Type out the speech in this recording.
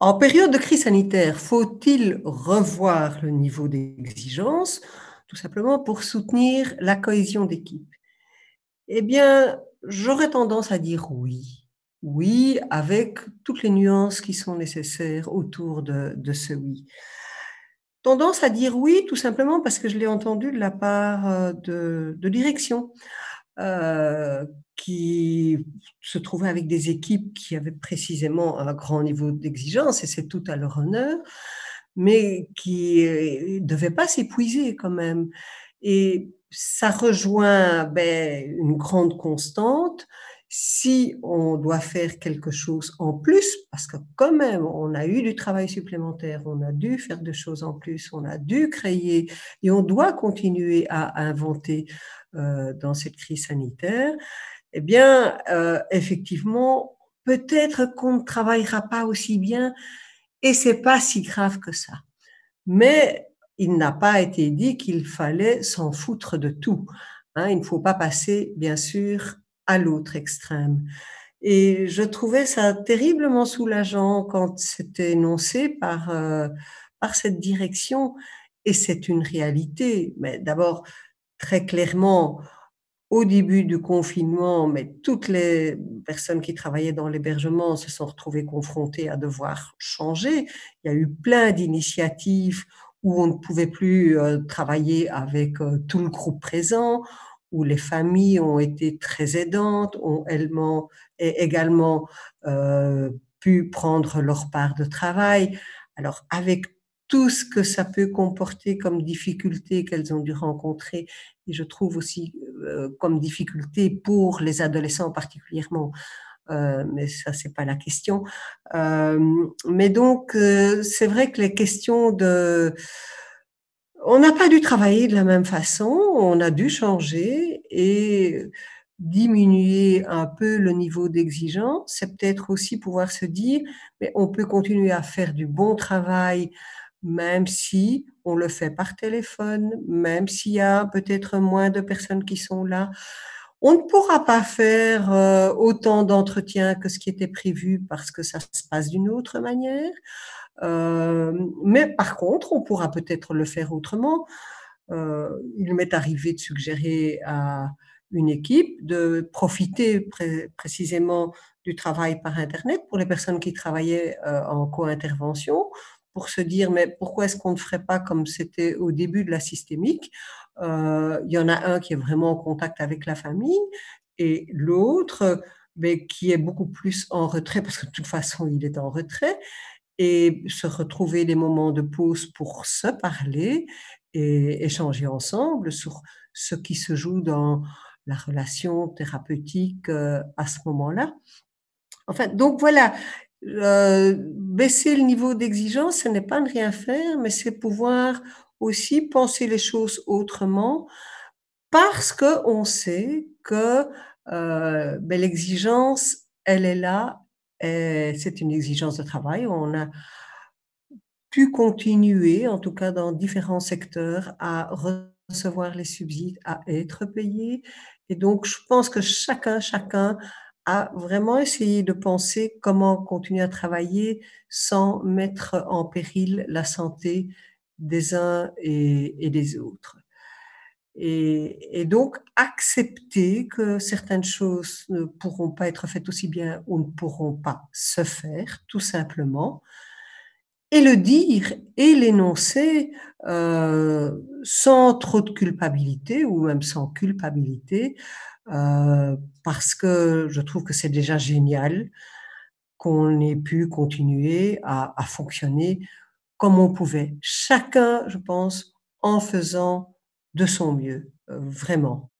En période de crise sanitaire, faut-il revoir le niveau d'exigence, tout simplement pour soutenir la cohésion d'équipe Eh bien, j'aurais tendance à dire oui. Oui, avec toutes les nuances qui sont nécessaires autour de, ce oui. Tendance à dire oui, tout simplement parce que je l'ai entendu de la part euh, de direction. Euh, qui se trouvaient avec des équipes qui avaient précisément un grand niveau d'exigence, et c'est tout à leur honneur, mais qui ne euh, devaient pas s'épuiser quand même. Et ça rejoint ben, une grande constante, si on doit faire quelque chose en plus, parce que quand même, on a eu du travail supplémentaire, on a dû faire des choses en plus, on a dû créer et on doit continuer à inventer euh, dans cette crise sanitaire, eh bien, euh, effectivement, peut-être qu'on ne travaillera pas aussi bien et c'est pas si grave que ça. Mais il n'a pas été dit qu'il fallait s'en foutre de tout. Hein. il ne faut pas passer, bien sûr, à l'autre extrême. Et je trouvais ça terriblement soulageant quand c'était énoncé par, euh, par cette direction. Et c'est une réalité. Mais d'abord, très clairement, au début du confinement, mais toutes les personnes qui travaillaient dans l'hébergement se sont retrouvées confrontées à devoir changer. Il y a eu plein d'initiatives où on ne pouvait plus euh, travailler avec euh, tout le groupe présent, où les familles ont été très aidantes, ont également, euh, pu prendre leur part de travail. Alors, avec tout ce que ça peut comporter comme difficulté qu'elles ont dû rencontrer, et je trouve aussi euh, comme difficulté pour les adolescents particulièrement. Euh, mais ça, c'est pas la question. mais donc, c'est vrai que les questions de on n'a pas dû travailler de la même façon, on a dû changer et diminuer un peu le niveau d'exigence. C'est peut-être aussi pouvoir se dire, mais on peut continuer à faire du bon travail même si on le fait par téléphone, même s'il y a peut-être moins de personnes qui sont là. On ne pourra pas faire euh, autant d'entretiens que ce qui était prévu parce que ça se passe d'une autre manière. Euh, mais par contre, on pourra peut-être le faire autrement. Euh, il m'est arrivé de suggérer à une équipe de profiter précisément du travail par Internet pour les personnes qui travaillaient euh, en co-intervention pour se dire mais pourquoi est-ce qu'on ne ferait pas comme c'était au début de la systémique Il y en a un qui est vraiment en contact avec la famille et l'autre ben, qui est beaucoup plus en retrait parce que de toute façon il est en retrait et se retrouver des moments de pause pour se parler et échanger ensemble sur ce qui se joue dans la relation thérapeutique euh, à ce moment-là. Enfin, donc voilà, euh, baisser le niveau d'exigence, ce n'est pas ne rien faire, mais c'est pouvoir aussi penser les choses autrement parce qu'on sait que euh, ben, l'exigence, elle est là euh, c'est une exigence de travail. On a pu continuer, en tout cas dans différents secteurs, à recevoir les subsides, à être payés. Et donc, je pense que chacun, chacun a vraiment essayé de penser comment continuer à travailler sans mettre en péril la santé des uns et des autres. Et, et, donc accepter que certaines choses ne pourront pas être faites aussi bien ou ne pourront pas se faire, tout simplement. Et le dire et l'énoncer euh, sans trop de culpabilité ou même sans culpabilité, euh, parce que je trouve que c'est déjà génial qu'on ait pu continuer à, à fonctionner comme on pouvait. Chacun, je pense, en faisant de son mieux, euh, vraiment.